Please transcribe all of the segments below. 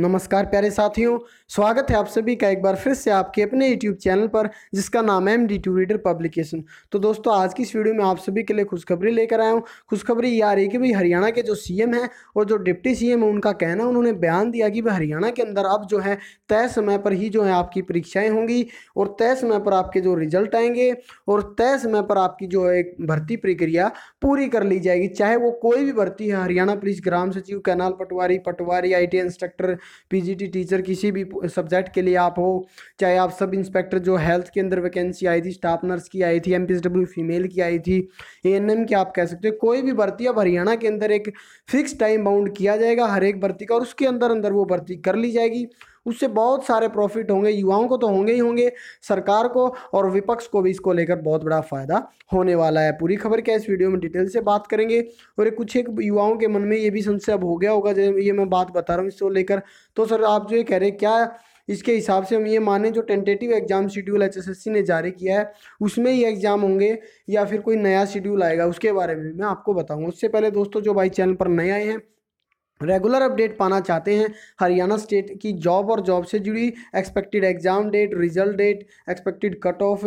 नमस्कार प्यारे साथियों स्वागत है आप सभी का एक बार फिर से आपके अपने यूट्यूब चैनल पर जिसका नाम है M D two reader publication तो दोस्तों आज की इस वीडियो में आप सभी के लिए खुशखबरी लेकर आया हूँ खुशखबरी ये आ रही कि भाई हरियाणा के जो सीएम हैं और जो डिप्टी सीएम है उनका कहना है उन्होंने बयान दिया कि भाई हरियाणा के अंदर अब जो है तय समय पर ही जो है आपकी परीक्षाएँ होंगी और तय समय पर आपके जो रिजल्ट आएंगे और तय समय पर आपकी जो एक भर्ती प्रक्रिया पूरी कर ली जाएगी चाहे वो कोई भी भर्ती है हरियाणा पुलिस ग्राम सचिव canal patwari patwari I instructor PGT teacher किसी भी सब्जेक्ट के लिए आप हो चाहे आप सब इंस्पेक्टर जो हेल्थ के अंदर वैकेंसी आई थी स्टाफ नर्स की आई थी एम फीमेल की आई थी ए की आप कह सकते हो कोई भी भर्ती अब हरियाणा के अंदर एक फिक्स टाइम बाउंड किया जाएगा हर एक भर्ती का और उसके अंदर अंदर वो भर्ती कर ली जाएगी उससे बहुत सारे प्रॉफिट होंगे युवाओं को तो होंगे ही होंगे सरकार को और विपक्ष को भी इसको लेकर बहुत बड़ा फ़ायदा होने वाला है पूरी खबर क्या इस वीडियो में डिटेल से बात करेंगे और कुछ एक युवाओं के मन में ये भी संशय अब हो गया होगा जैसे ये मैं बात बता रहा हूँ इसको लेकर तो सर आप जो ये कह रहे हैं क्या इसके हिसाब से हम ये माने जो टेंटेटिव एग्जाम शेड्यूल एचएसएससी ने जारी किया है उसमें ये एग्ज़ाम होंगे या फिर कोई नया शेड्यूल आएगा उसके बारे में मैं आपको बताऊंगा उससे पहले दोस्तों जो भाई चैनल पर नए आए हैं रेगुलर अपडेट पाना चाहते हैं हरियाणा स्टेट की जॉब और जॉब से जुड़ी expected exam date result date expected cut off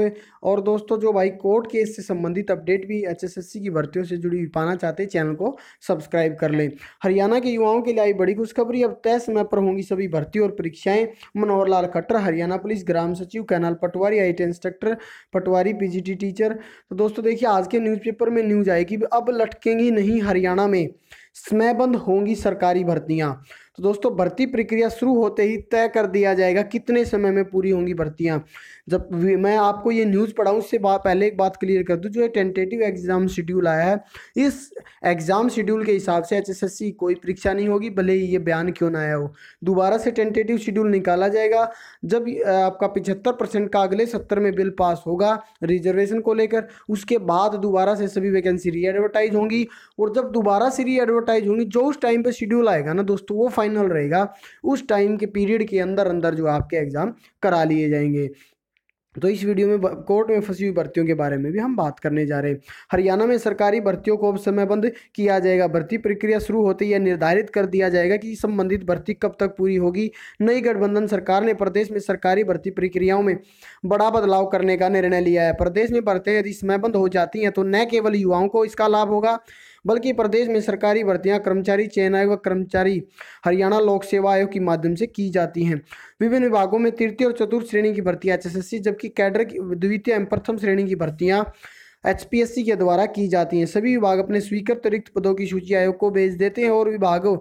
और दोस्तों जो भाई कोर्ट केस से संबंधित अपडेट भी एचएसएससी की भर्तियों से जुड़ी पाना चाहते हैं चैनल को सब्सक्राइब कर लें हरियाणा के युवाओं के लिए आई बड़ी खुशखबरी अब तय समय पर होंगी सभी भर्ती और परीक्षाएँ मनोहर लाल खट्टर हरियाणा पुलिस ग्राम सचिव canal patwari I instructor patwari P teacher तो दोस्तों देखिए आज के न्यूज़पेपर में न्यूज़ आएगी अब लटकेंगी नहीं हरियाणा में समयबंद होंगी सरकारी भर्तियां तो दोस्तों भर्ती प्रक्रिया शुरू होते ही तय कर दिया जाएगा कितने समय में पूरी होंगी भर्तियाँ जब मैं आपको ये न्यूज़ पढ़ाऊँ उससे पहले एक बात क्लियर कर दूँ जो ये टेंटेटिव एग्ज़ाम शेड्यूल आया है इस एग्ज़ाम शेड्यूल के हिसाब से एचएसएससी कोई परीक्षा नहीं होगी भले ही ये बयान क्यों ना आया हो दोबारा से टेंटेटिव शेड्यूल निकाला जाएगा जब आपका पिछहत्तर परसेंट का अगले सत्तर में बिल पास होगा रिजर्वेशन को लेकर उसके बाद दोबारा से सभी वैकेंसी री होंगी और जब दोबारा से री एडवर्टाइज होंगी जो उस टाइम पर शेड्यूल आएगा ना दोस्तों वो फाइनल फाइनल रहेगा उस टाइम के पीरियड के अंदर अंदर जो आपके एग्ज़ाम करा लिए जाएंगे तो इस वीडियो में कोर्ट में फंसी हुई भर्तियों के बारे में भी हम बात करने जा रहे हैं हरियाणा में सरकारी भर्तियों को अब समयबंद किया जाएगा भर्ती प्रक्रिया शुरू होते ही निर्धारित कर दिया जाएगा कि संबंधित भर्ती कब तक पूरी होगी नई गठबंधन सरकार ने प्रदेश में सरकारी भर्ती प्रक्रियाओं में बड़ा बदलाव करने का निर्णय लिया है प्रदेश में भर्तियाँ यदि समयबंद हो जाती हैं तो न केवल युवाओं को इसका लाभ होगा बल्कि प्रदेश में सरकारी भर्तियां कर्मचारी चयन आयोग कर्मचारी हरियाणा लोक सेवा आयोग के माध्यम से की जाती हैं विभिन्न विभागों में तृतीय और चतुर्थ श्रेणी की भर्ती एच जबकि कैडर की द्वितीय एवं प्रथम श्रेणी की भर्तियाँ एच के द्वारा की जाती हैं सभी विभाग अपने स्वीकृत रिक्त पदों की सूची आयोग को भेज देते हैं और विभागों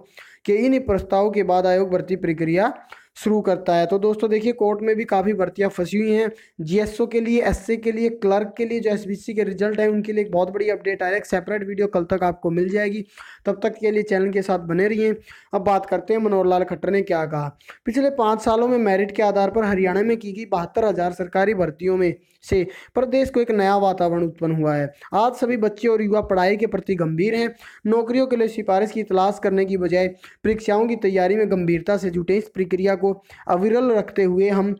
के इन प्रस्तावों के बाद आयोग भर्ती प्रक्रिया शुरू करता है तो दोस्तों देखिए कोर्ट में भी काफ़ी भर्तियाँ फंसी हुई हैं जीएसओ के लिए एस के लिए क्लर्क के लिए जो एस के रिजल्ट है उनके लिए एक बहुत बड़ी अपडेट आया एक सेपरेट वीडियो कल तक आपको मिल जाएगी तब तक के लिए चैनल के साथ बने रहिए अब बात करते हैं मनोहर लाल खट्टर ने क्या कहा पिछले पाँच सालों में मेरिट के आधार पर हरियाणा में की गई बहत्तर सरकारी भर्तियों में से प्रदेश को एक नया वातावरण उत्पन्न हुआ है आज सभी बच्चे और युवा पढ़ाई के प्रति गंभीर हैं नौकरियों के लिए सिफारिश की तलाश करने की बजाय परीक्षाओं की तैयारी में गंभीरता से जुटे इस प्रक्रिया को अविरल रखते हुए हम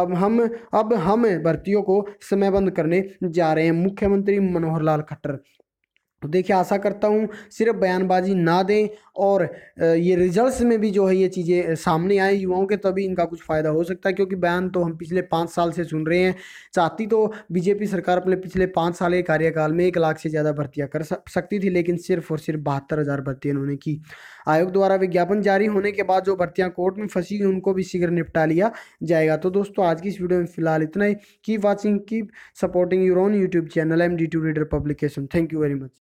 अब हम अब हम भर्तियों को समयबंद करने जा रहे हैं मुख्यमंत्री मनोहर लाल खट्टर तो देखिए आशा करता हूँ सिर्फ बयानबाजी ना दें और ये रिजल्ट्स में भी जो है ये चीज़ें सामने आए युवाओं के तभी इनका कुछ फ़ायदा हो सकता है क्योंकि बयान तो हम पिछले पाँच साल से सुन रहे हैं चाहती तो बीजेपी सरकार अपने पिछले पाँच साल के कार्यकाल में एक लाख से ज़्यादा भर्तियाँ कर सकती थी लेकिन सिर्फ और सिर्फ बहत्तर हज़ार भर्ती इन्होंने की आयोग द्वारा विज्ञापन जारी होने के बाद जो भर्तियाँ कोर्ट में फंसी उनको भी शीघ्र निपटा लिया जाएगा तो दोस्तों आज की इस वीडियो में फिलहाल इतना ही keep watching keep supporting your on YouTube channel M D two reader publication thank you very much